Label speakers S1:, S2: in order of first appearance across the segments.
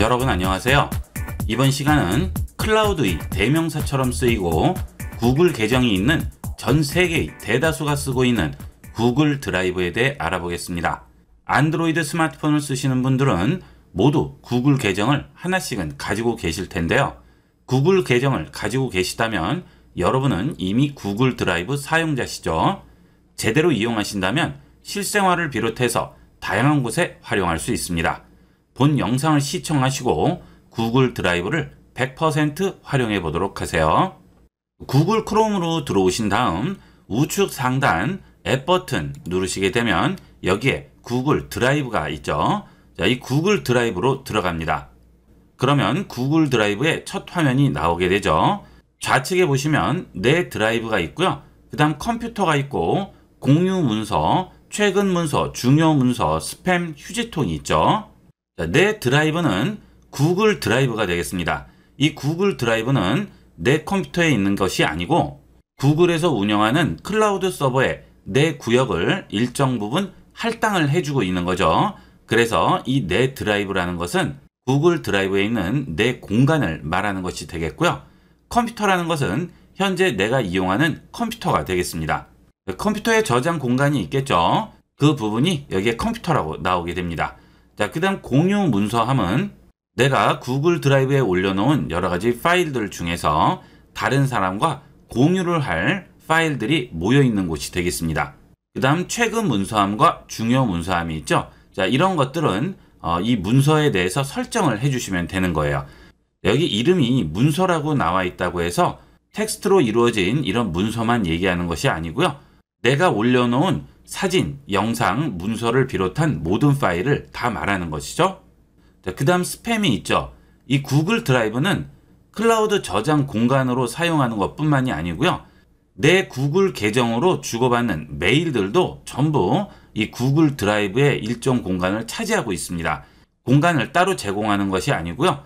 S1: 여러분 안녕하세요. 이번 시간은 클라우드의 대명사처럼 쓰이고 구글 계정이 있는 전 세계의 대다수가 쓰고 있는 구글 드라이브에 대해 알아보겠습니다. 안드로이드 스마트폰을 쓰시는 분들은 모두 구글 계정을 하나씩은 가지고 계실 텐데요. 구글 계정을 가지고 계시다면 여러분은 이미 구글 드라이브 사용자시죠. 제대로 이용하신다면 실생활을 비롯해서 다양한 곳에 활용할 수 있습니다. 본 영상을 시청하시고 구글 드라이브를 100% 활용해 보도록 하세요. 구글 크롬으로 들어오신 다음 우측 상단 앱 버튼 누르시게 되면 여기에 구글 드라이브가 있죠. 자, 이 구글 드라이브로 들어갑니다. 그러면 구글 드라이브의 첫 화면이 나오게 되죠. 좌측에 보시면 내 네 드라이브가 있고요. 그 다음 컴퓨터가 있고 공유 문서, 최근 문서, 중요 문서, 스팸, 휴지통이 있죠. 내 드라이브는 구글 드라이브가 되겠습니다. 이 구글 드라이브는 내 컴퓨터에 있는 것이 아니고 구글에서 운영하는 클라우드 서버에 내 구역을 일정 부분 할당을 해주고 있는 거죠. 그래서 이 내 드라이브라는 것은 구글 드라이브에 있는 내 공간을 말하는 것이 되겠고요. 컴퓨터라는 것은 현재 내가 이용하는 컴퓨터가 되겠습니다. 컴퓨터에 저장 공간이 있겠죠. 그 부분이 여기에 컴퓨터라고 나오게 됩니다. 자, 그 다음 공유 문서함은 내가 구글 드라이브에 올려놓은 여러가지 파일들 중에서 다른 사람과 공유를 할 파일들이 모여있는 곳이 되겠습니다. 그 다음 최근 문서함과 중요 문서함이 있죠. 자, 이런 것들은 어, 이 문서에 대해서 설정을 해주시면 되는 거예요. 여기 이름이 문서라고 나와 있다고 해서 텍스트로 이루어진 이런 문서만 얘기하는 것이 아니고요. 내가 올려놓은 사진, 영상, 문서를 비롯한 모든 파일을 다 말하는 것이죠. 그 다음 스팸이 있죠. 이 구글 드라이브는 클라우드 저장 공간으로 사용하는 것 뿐만이 아니고요. 내 구글 계정으로 주고받는 메일들도 전부 이 구글 드라이브의 일정 공간을 차지하고 있습니다. 공간을 따로 제공하는 것이 아니고요.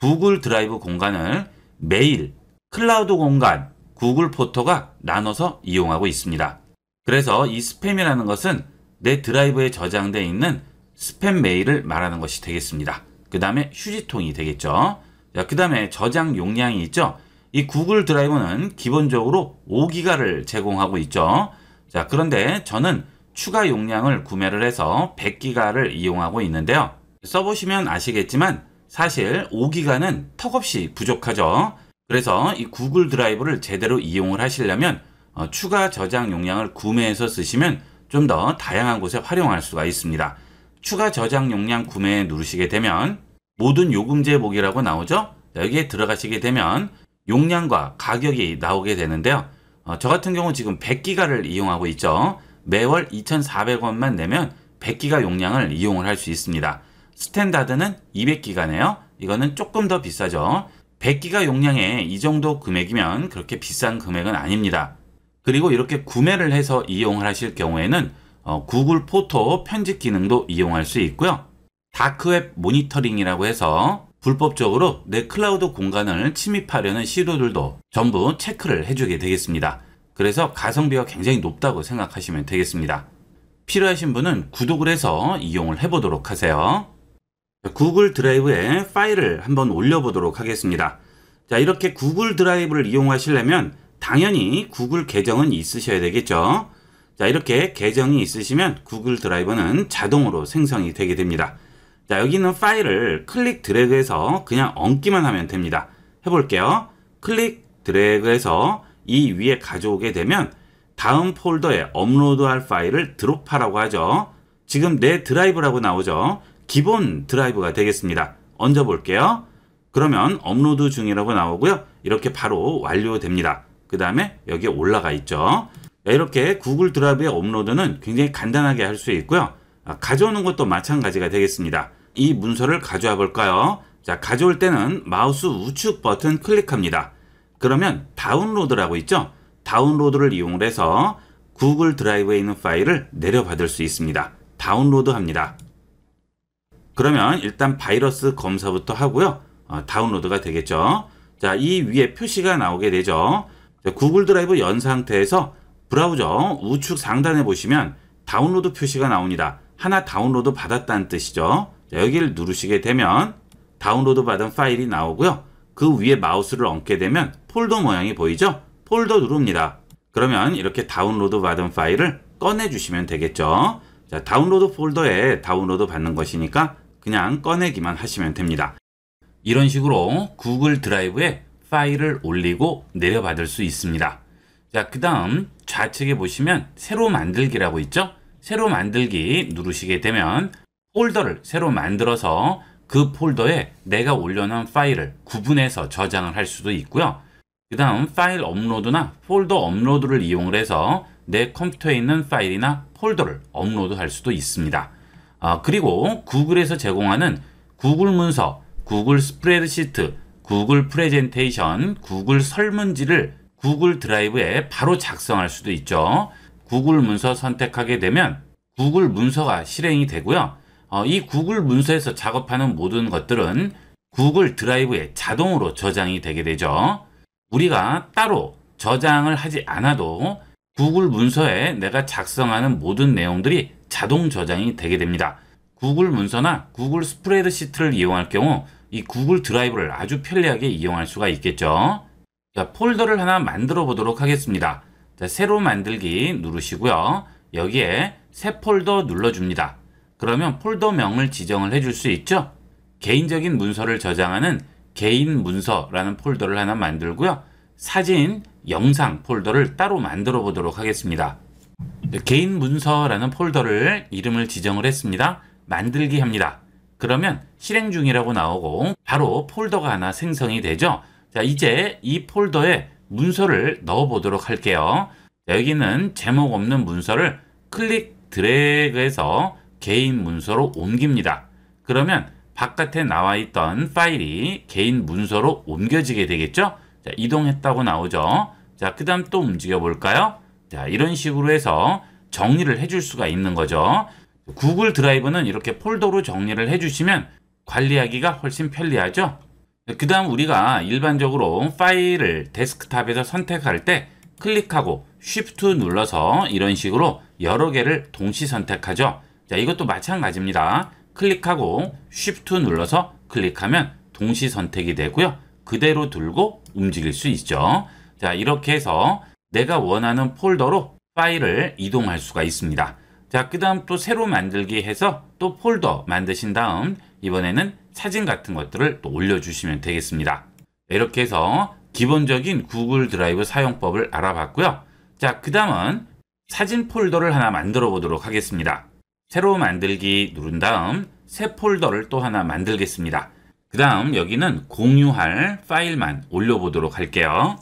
S1: 구글 드라이브 공간을 메일, 클라우드 공간, 구글 포토가 나눠서 이용하고 있습니다. 그래서 이 스팸이라는 것은 내 드라이브에 저장되어 있는 스팸 메일을 말하는 것이 되겠습니다. 그 다음에 휴지통이 되겠죠. 그 다음에 저장 용량이 있죠. 이 구글 드라이브는 기본적으로 5기가를 제공하고 있죠. 자, 그런데 저는 추가 용량을 구매를 해서 100기가를 이용하고 있는데요. 써보시면 아시겠지만 사실 5기가는 턱없이 부족하죠. 그래서 이 구글 드라이브를 제대로 이용을 하시려면 어, 추가 저장 용량을 구매해서 쓰시면 좀 더 다양한 곳에 활용할 수가 있습니다. 추가 저장 용량 구매 누르시게 되면 모든 요금제 보기라고 나오죠? 여기에 들어가시게 되면 용량과 가격이 나오게 되는데요. 어, 저 같은 경우 지금 100기가를 이용하고 있죠. 매월 2,400원만 내면 100기가 용량을 이용을 할 수 있습니다. 스탠다드는 200기가네요. 이거는 조금 더 비싸죠. 100기가 용량에 이 정도 금액이면 그렇게 비싼 금액은 아닙니다. 그리고 이렇게 구매를 해서 이용을 하실 경우에는 어, 구글 포토 편집 기능도 이용할 수 있고요. 다크웹 모니터링이라고 해서 불법적으로 내 클라우드 공간을 침입하려는 시도들도 전부 체크를 해주게 되겠습니다. 그래서 가성비가 굉장히 높다고 생각하시면 되겠습니다. 필요하신 분은 구독을 해서 이용을 해보도록 하세요. 구글 드라이브에 파일을 한번 올려보도록 하겠습니다. 자 이렇게 구글 드라이브를 이용하시려면 당연히 구글 계정은 있으셔야 되겠죠. 자 이렇게 계정이 있으시면 구글 드라이버는 자동으로 생성이 되게 됩니다. 자 여기 있는 파일을 클릭 드래그해서 그냥 얹기만 하면 됩니다. 해볼게요. 클릭 드래그해서 이 위에 가져오게 되면 다음 폴더에 업로드할 파일을 드롭하라고 하죠. 지금 내 드라이브라고 나오죠. 기본 드라이브가 되겠습니다. 얹어볼게요. 그러면 업로드 중이라고 나오고요. 이렇게 바로 완료됩니다. 그 다음에 여기에 올라가 있죠. 이렇게 구글 드라이브의 업로드는 굉장히 간단하게 할 수 있고요. 아, 가져오는 것도 마찬가지가 되겠습니다. 이 문서를 가져와 볼까요? 자, 가져올 때는 마우스 우측 버튼 클릭합니다. 그러면 다운로드라고 있죠? 다운로드를 이용을 해서 구글 드라이브에 있는 파일을 내려받을 수 있습니다. 다운로드 합니다. 그러면 일단 바이러스 검사부터 하고요. 어, 다운로드가 되겠죠. 자, 이 위에 표시가 나오게 되죠. 구글 드라이브 연 상태에서 브라우저 우측 상단에 보시면 다운로드 표시가 나옵니다. 하나 다운로드 받았다는 뜻이죠. 여기를 누르시게 되면 다운로드 받은 파일이 나오고요. 그 위에 마우스를 얹게 되면 폴더 모양이 보이죠? 폴더 누릅니다. 그러면 이렇게 다운로드 받은 파일을 꺼내주시면 되겠죠. 자, 다운로드 폴더에 다운로드 받는 것이니까 그냥 꺼내기만 하시면 됩니다. 이런 식으로 구글 드라이브에 파일을 올리고 내려받을 수 있습니다. 자, 그 다음 좌측에 보시면 새로 만들기라고 있죠? 새로 만들기 누르시게 되면 폴더를 새로 만들어서 그 폴더에 내가 올려놓은 파일을 구분해서 저장을 할 수도 있고요. 그 다음 파일 업로드나 폴더 업로드를 이용을 해서 내 컴퓨터에 있는 파일이나 폴더를 업로드 할 수도 있습니다. 아, 그리고 구글에서 제공하는 구글 문서, 구글 스프레드시트, 구글 프레젠테이션, 구글 설문지를 구글 드라이브에 바로 작성할 수도 있죠. 구글 문서 선택하게 되면 구글 문서가 실행이 되고요. 어, 이 구글 문서에서 작업하는 모든 것들은 구글 드라이브에 자동으로 저장이 되게 되죠. 우리가 따로 저장을 하지 않아도 구글 문서에 내가 작성하는 모든 내용들이 자동 저장이 되게 됩니다. 구글 문서나 구글 스프레드시트를 이용할 경우 이 구글 드라이브를 아주 편리하게 이용할 수가 있겠죠. 자, 폴더를 하나 만들어 보도록 하겠습니다. 자, 새로 만들기 누르시고요. 여기에 새 폴더 눌러줍니다. 그러면 폴더명을 지정을 해 줄 수 있죠. 개인적인 문서를 저장하는 개인 문서라는 폴더를 하나 만들고요. 사진, 영상 폴더를 따로 만들어 보도록 하겠습니다. 네, 개인 문서라는 폴더를 이름을 지정을 했습니다. 만들기 합니다. 그러면 실행 중이라고 나오고 바로 폴더가 하나 생성이 되죠. 자, 이제 이 폴더에 문서를 넣어 보도록 할게요. 여기는 제목 없는 문서를 클릭 드래그해서 개인 문서로 옮깁니다. 그러면 바깥에 나와 있던 파일이 개인 문서로 옮겨지게 되겠죠? 자, 이동했다고 나오죠. 자, 그 다음 또 움직여 볼까요? 자, 이런 식으로 해서 정리를 해 줄 수가 있는 거죠. 구글 드라이브는 이렇게 폴더로 정리를 해주시면 관리하기가 훨씬 편리하죠. 그 다음 우리가 일반적으로 파일을 데스크탑에서 선택할 때 클릭하고 Shift 눌러서 이런 식으로 여러 개를 동시 선택하죠. 자, 이것도 마찬가지입니다. 클릭하고 Shift 눌러서 클릭하면 동시 선택이 되고요. 그대로 들고 움직일 수 있죠. 자, 이렇게 해서 내가 원하는 폴더로 파일을 이동할 수가 있습니다. 자, 그 다음 또 새로 만들기 해서 또 폴더 만드신 다음 이번에는 사진 같은 것들을 또 올려주시면 되겠습니다. 네, 이렇게 해서 기본적인 구글 드라이브 사용법을 알아봤고요. 자, 그 다음은 사진 폴더를 하나 만들어 보도록 하겠습니다. 새로 만들기 누른 다음 새 폴더를 또 하나 만들겠습니다. 그 다음 여기는 공유할 파일만 올려보도록 할게요.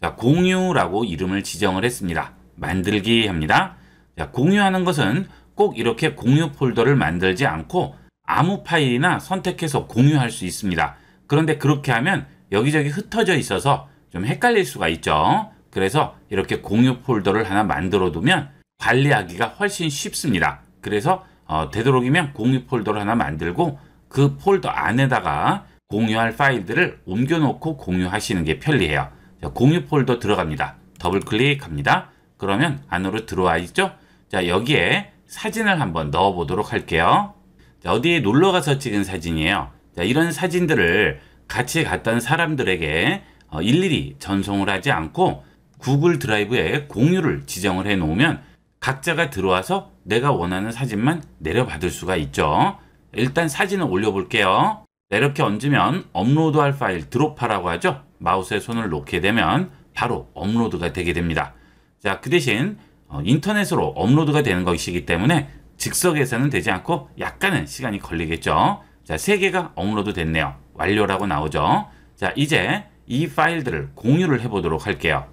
S1: 자, 공유라고 이름을 지정을 했습니다. 만들기 합니다. 자, 공유하는 것은 꼭 이렇게 공유 폴더를 만들지 않고 아무 파일이나 선택해서 공유할 수 있습니다. 그런데 그렇게 하면 여기저기 흩어져 있어서 좀 헷갈릴 수가 있죠. 그래서 이렇게 공유 폴더를 하나 만들어 두면 관리하기가 훨씬 쉽습니다. 그래서 어, 되도록이면 공유 폴더를 하나 만들고 그 폴더 안에다가 공유할 파일들을 옮겨놓고 공유하시는 게 편리해요. 자, 공유 폴더 들어갑니다. 더블 클릭합니다. 그러면 안으로 들어와 있죠? 자 여기에 사진을 한번 넣어 보도록 할게요 자 어디에 놀러 가서 찍은 사진이에요 자 이런 사진들을 같이 갔던 사람들에게 어, 일일이 전송을 하지 않고 구글 드라이브에 공유를 지정을 해 놓으면 각자가 들어와서 내가 원하는 사진만 내려받을 수가 있죠 일단 사진을 올려 볼게요 이렇게 얹으면 업로드할 파일 드롭하라고 하죠 마우스에 손을 놓게 되면 바로 업로드가 되게 됩니다 자 그 대신 어, 인터넷으로 업로드가 되는 것이기 때문에 즉석에서는 되지 않고 약간은 시간이 걸리겠죠. 자, 3개가 업로드 됐네요. 완료라고 나오죠. 자, 이제 이 파일들을 공유를 해보도록 할게요.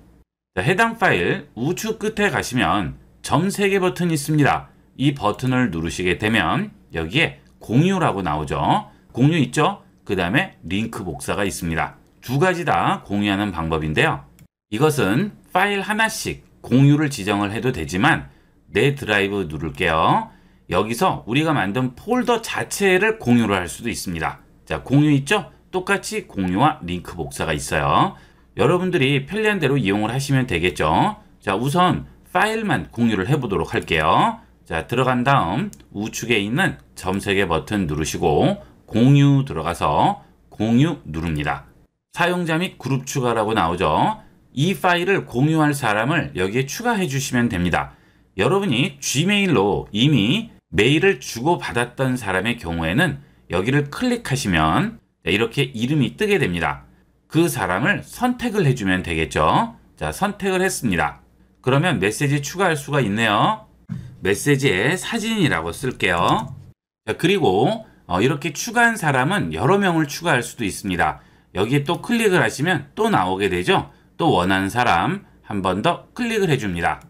S1: 자, 해당 파일 우측 끝에 가시면 점 3개 버튼이 있습니다. 이 버튼을 누르시게 되면 여기에 공유라고 나오죠. 공유 있죠? 그 다음에 링크 복사가 있습니다. 두 가지 다 공유하는 방법인데요. 이것은 파일 하나씩 공유를 지정을 해도 되지만 내 드라이브 누를게요. 여기서 우리가 만든 폴더 자체를 공유를 할 수도 있습니다. 자, 공유 있죠? 똑같이 공유와 링크 복사가 있어요. 여러분들이 편리한 대로 이용을 하시면 되겠죠. 자, 우선 파일만 공유를 해보도록 할게요. 자, 들어간 다음 우측에 있는 점색의 버튼 누르시고 공유 들어가서 공유 누릅니다. 사용자 및 그룹 추가라고 나오죠. 이 파일을 공유할 사람을 여기에 추가해 주시면 됩니다. 여러분이 Gmail로 이미 메일을 주고받았던 사람의 경우에는 여기를 클릭하시면 네, 이렇게 이름이 뜨게 됩니다. 그 사람을 선택을 해주면 되겠죠. 자, 선택을 했습니다. 그러면 메시지 추가할 수가 있네요. 메시지에 사진이라고 쓸게요. 자, 그리고 어, 이렇게 추가한 사람은 여러 명을 추가할 수도 있습니다. 여기에 또 클릭을 하시면 또 나오게 되죠. 또 원하는 사람 한 번 더 클릭을 해줍니다.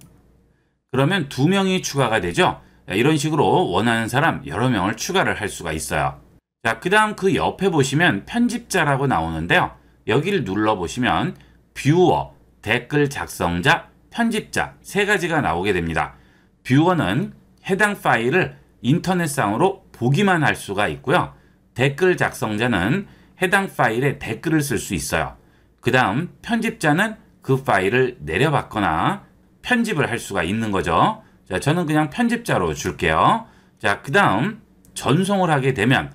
S1: 그러면 두 명이 추가가 되죠. 이런 식으로 원하는 사람 여러 명을 추가를 할 수가 있어요. 자, 그 다음 그 옆에 보시면 편집자라고 나오는데요. 여기를 눌러보시면 뷰어, 댓글 작성자, 편집자 세 가지가 나오게 됩니다. 뷰어는 해당 파일을 인터넷상으로 보기만 할 수가 있고요. 댓글 작성자는 해당 파일에 댓글을 쓸 수 있어요. 그 다음 편집자는 그 파일을 내려받거나 편집을 할 수가 있는 거죠. 자, 저는 그냥 편집자로 줄게요. 자, 그 다음 전송을 하게 되면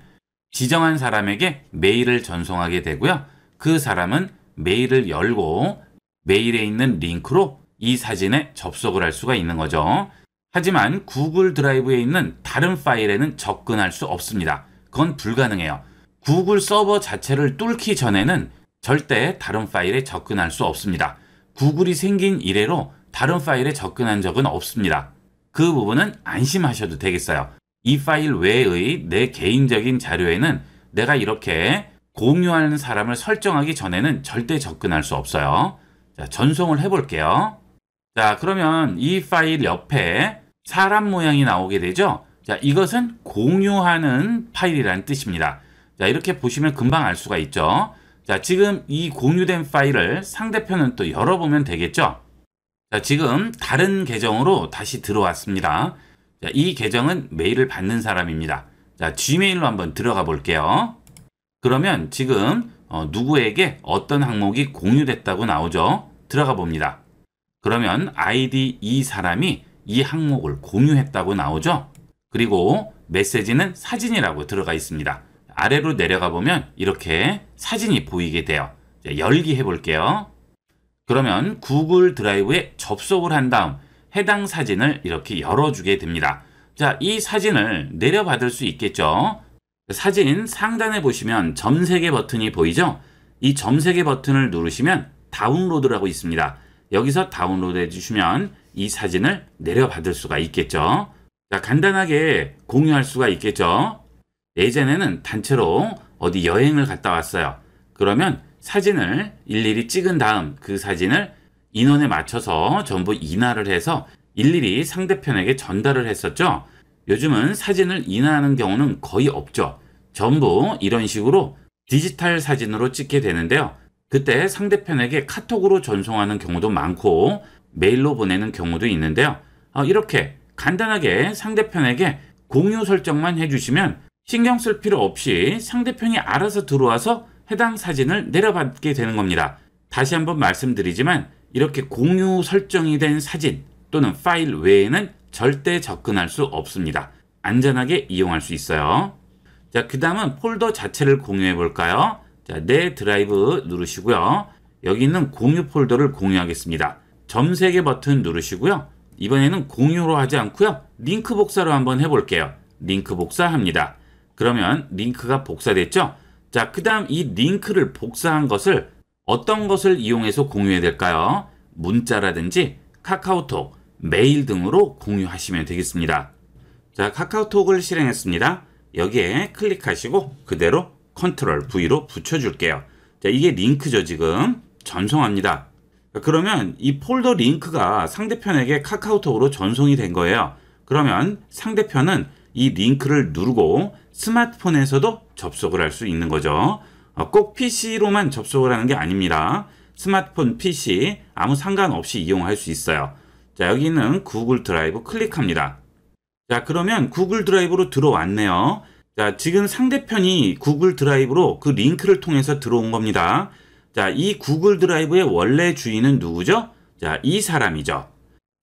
S1: 지정한 사람에게 메일을 전송하게 되고요. 그 사람은 메일을 열고 메일에 있는 링크로 이 사진에 접속을 할 수가 있는 거죠. 하지만 구글 드라이브에 있는 다른 파일에는 접근할 수 없습니다. 그건 불가능해요. 구글 서버 자체를 뚫기 전에는 절대 다른 파일에 접근할 수 없습니다. 구글이 생긴 이래로 다른 파일에 접근한 적은 없습니다. 그 부분은 안심하셔도 되겠어요. 이 파일 외의 내 개인적인 자료에는 내가 이렇게 공유하는 사람을 설정하기 전에는 절대 접근할 수 없어요. 자, 전송을 해볼게요. 자, 그러면 이 파일 옆에 사람 모양이 나오게 되죠? 자, 이것은 공유하는 파일이라는 뜻입니다. 자, 이렇게 보시면 금방 알 수가 있죠? 자, 지금 이 공유된 파일을 상대편은 또 열어보면 되겠죠? 자, 지금 다른 계정으로 다시 들어왔습니다. 자, 이 계정은 메일을 받는 사람입니다. 자, Gmail로 한번 들어가 볼게요. 그러면 지금 어, 누구에게 어떤 항목이 공유됐다고 나오죠? 들어가 봅니다. 그러면 아이디 이 사람이 이 항목을 공유했다고 나오죠? 그리고 메시지는 사진이라고 들어가 있습니다. 아래로 내려가 보면 이렇게 사진이 보이게 돼요. 열기 해볼게요. 그러면 구글 드라이브에 접속을 한 다음 해당 사진을 이렇게 열어주게 됩니다. 자, 이 사진을 내려받을 수 있겠죠? 사진 상단에 보시면 점세개 버튼이 보이죠? 이 점세개 버튼을 누르시면 다운로드라고 있습니다. 여기서 다운로드 해주시면 이 사진을 내려받을 수가 있겠죠? 자, 간단하게 공유할 수가 있겠죠? 예전에는 단체로 어디 여행을 갔다 왔어요. 그러면 사진을 일일이 찍은 다음 그 사진을 인원에 맞춰서 전부 인화를 해서 일일이 상대편에게 전달을 했었죠. 요즘은 사진을 인화하는 경우는 거의 없죠. 전부 이런 식으로 디지털 사진으로 찍게 되는데요. 그때 상대편에게 카톡으로 전송하는 경우도 많고 메일로 보내는 경우도 있는데요. 아, 이렇게 간단하게 상대편에게 공유 설정만 해주시면 신경 쓸 필요 없이 상대편이 알아서 들어와서 해당 사진을 내려받게 되는 겁니다. 다시 한번 말씀드리지만 이렇게 공유 설정이 된 사진 또는 파일 외에는 절대 접근할 수 없습니다. 안전하게 이용할 수 있어요. 자, 그 다음은 폴더 자체를 공유해 볼까요? 자, 내 드라이브 누르시고요. 여기 있는 공유 폴더를 공유하겠습니다. 점 세 개 버튼 누르시고요. 이번에는 공유로 하지 않고요. 링크 복사로 한번 해볼게요. 링크 복사합니다. 그러면 링크가 복사됐죠? 자, 그 다음 이 링크를 복사한 것을 어떤 것을 이용해서 공유해야 될까요? 문자라든지 카카오톡, 메일 등으로 공유하시면 되겠습니다. 자, 카카오톡을 실행했습니다. 여기에 클릭하시고 그대로 컨트롤 V로 붙여줄게요. 자, 이게 링크죠, 지금. 전송합니다. 그러면 이 폴더 링크가 상대편에게 카카오톡으로 전송이 된 거예요. 그러면 상대편은 이 링크를 누르고 스마트폰에서도 접속을 할 수 있는 거죠. 어, 꼭 PC로만 접속을 하는 게 아닙니다. 스마트폰 PC 아무 상관없이 이용할 수 있어요. 자, 여기는 구글 드라이브 클릭합니다. 자, 그러면 구글 드라이브로 들어왔네요. 자, 지금 상대편이 구글 드라이브로 그 링크를 통해서 들어온 겁니다. 자, 이 구글 드라이브의 원래 주인은 누구죠? 자, 이 사람이죠.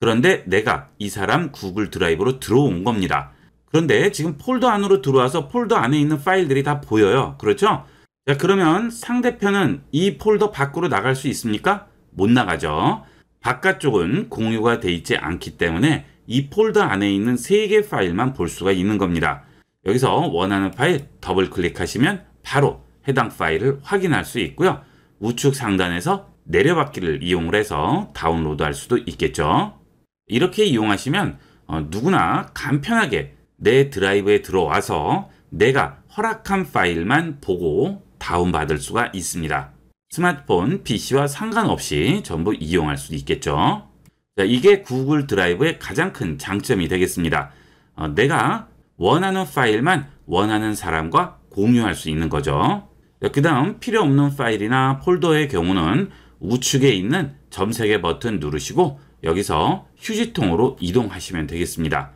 S1: 그런데 내가 이 사람 구글 드라이브로 들어온 겁니다. 그런데 지금 폴더 안으로 들어와서 폴더 안에 있는 파일들이 다 보여요. 그렇죠? 자, 그러면 상대편은 이 폴더 밖으로 나갈 수 있습니까? 못 나가죠. 바깥쪽은 공유가 돼 있지 않기 때문에 이 폴더 안에 있는 3개 파일만 볼 수가 있는 겁니다. 여기서 원하는 파일 더블 클릭하시면 바로 해당 파일을 확인할 수 있고요. 우측 상단에서 내려받기를 이용을 해서 다운로드 할 수도 있겠죠. 이렇게 이용하시면 어, 누구나 간편하게 내 드라이브에 들어와서 내가 허락한 파일만 보고 다운받을 수가 있습니다. 스마트폰, PC와 상관없이 전부 이용할 수 있겠죠. 이게 구글 드라이브의 가장 큰 장점이 되겠습니다. 어, 내가 원하는 파일만 원하는 사람과 공유할 수 있는 거죠. 그 다음 필요 없는 파일이나 폴더의 경우는 우측에 있는 점색의 버튼 누르시고 여기서 휴지통으로 이동하시면 되겠습니다.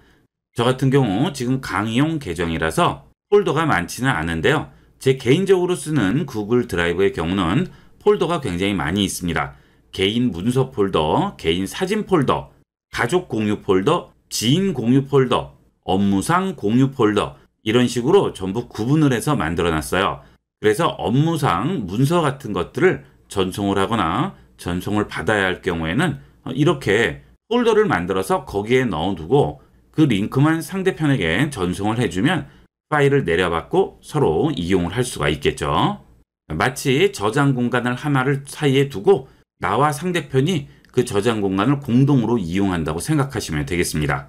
S1: 저 같은 경우 지금 강의용 계정이라서 폴더가 많지는 않은데요. 제 개인적으로 쓰는 구글 드라이브의 경우는 폴더가 굉장히 많이 있습니다. 개인 문서 폴더, 개인 사진 폴더, 가족 공유 폴더, 지인 공유 폴더, 업무상 공유 폴더 이런 식으로 전부 구분을 해서 만들어 놨어요. 그래서 업무상 문서 같은 것들을 전송을 하거나 전송을 받아야 할 경우에는 이렇게 폴더를 만들어서 거기에 넣어두고 그 링크만 그 상대편에게 전송을 해주면 파일을 내려받고 서로 이용을 할 수가 있겠죠. 마치 저장 공간을 하나를 사이에 두고 나와 상대편이 그 저장 공간을 공동으로 이용한다고 생각하시면 되겠습니다.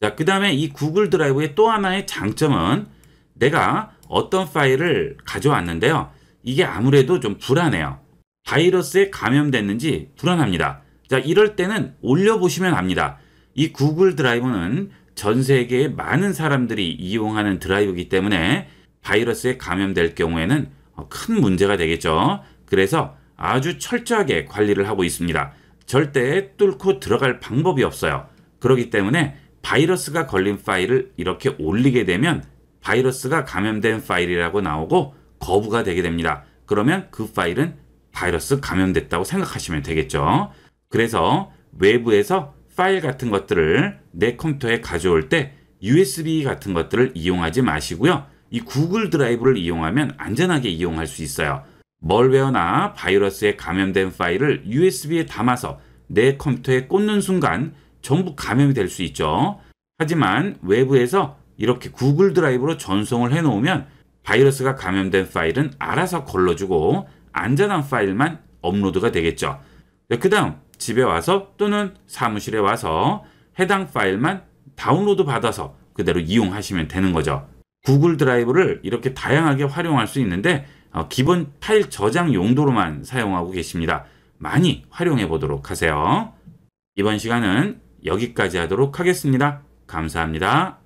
S1: 자, 그 다음에 이 구글 드라이브의 또 하나의 장점은 내가 어떤 파일을 가져왔는데요. 이게 아무래도 좀 불안해요. 바이러스에 감염됐는지 불안합니다. 자, 이럴 때는 올려보시면 압니다. 이 구글 드라이브는 전세계에 많은 사람들이 이용하는 드라이브이기 때문에 바이러스에 감염될 경우에는 큰 문제가 되겠죠. 그래서 아주 철저하게 관리를 하고 있습니다. 절대 뚫고 들어갈 방법이 없어요. 그렇기 때문에 바이러스가 걸린 파일을 이렇게 올리게 되면 바이러스가 감염된 파일이라고 나오고 거부가 되게 됩니다. 그러면 그 파일은 바이러스 감염됐다고 생각하시면 되겠죠. 그래서 외부에서 파일 같은 것들을 내 컴퓨터에 가져올 때 USB 같은 것들을 이용하지 마시고요. 이 구글 드라이브를 이용하면 안전하게 이용할 수 있어요. 멀웨어나 바이러스에 감염된 파일을 USB에 담아서 내 컴퓨터에 꽂는 순간 전부 감염이 될 수 있죠. 하지만 외부에서 이렇게 구글 드라이브로 전송을 해놓으면 바이러스가 감염된 파일은 알아서 걸러주고 안전한 파일만 업로드가 되겠죠. 네, 그 다음 집에 와서 또는 사무실에 와서 해당 파일만 다운로드 받아서 그대로 이용하시면 되는 거죠. 구글 드라이브를 이렇게 다양하게 활용할 수 있는데 어, 기본 파일 저장 용도로만 사용하고 계십니다. 많이 활용해 보도록 하세요. 이번 시간은 여기까지 하도록 하겠습니다. 감사합니다.